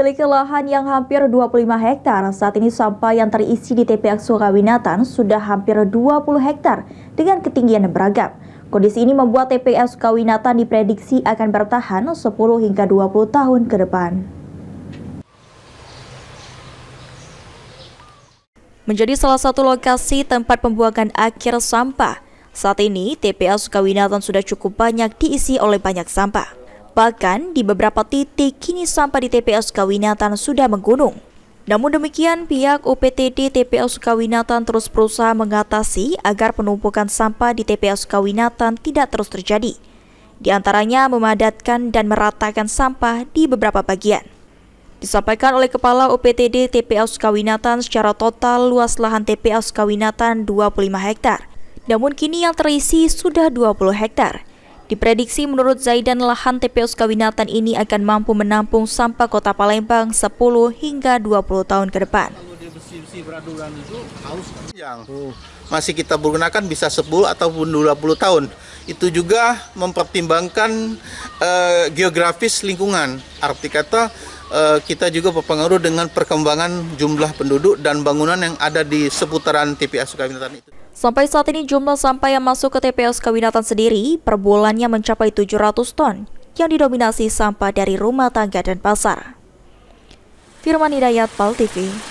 memiliki lahan yang hampir 25 hektar. Saat ini sampah yang terisi di TPA Sukawinatan sudah hampir 20 hektar dengan ketinggian beragam. Kondisi ini membuat TPA Sukawinatan diprediksi akan bertahan 10 hingga 20 tahun ke depan. Menjadi salah satu lokasi tempat pembuangan akhir sampah, saat ini TPA Sukawinatan sudah cukup banyak diisi oleh banyak sampah. Bahkan di beberapa titik kini sampah di TPS Kawinatan sudah menggunung. Namun demikian, pihak UPTD TPS Sukawinatan terus berusaha mengatasi agar penumpukan sampah di TPS Sukawinatan tidak terus terjadi. Di antaranya memadatkan dan meratakan sampah di beberapa bagian. Disampaikan oleh Kepala UPTD TPS Sukawinatan secara total luas lahan TPS Sukawinatan 25 hektar. Namun kini yang terisi sudah 20 hektar. Diprediksi menurut Zaidan lahan TPU Skawinatan ini akan mampu menampung sampah kota Palembang 10 hingga 20 tahun ke depan. Yang masih kita gunakan bisa 10 ataupun 20 tahun. Itu juga mempertimbangkan uh, geografis lingkungan. Arti kata uh, kita juga berpengaruh dengan perkembangan jumlah penduduk dan bangunan yang ada di seputaran TPA Sukabinatan itu. Sampai saat ini jumlah sampah yang masuk ke TPS Kawinatan sendiri per bulannya mencapai 700 ton yang didominasi sampah dari rumah tangga dan pasar. Firman Hidayat, Pal TV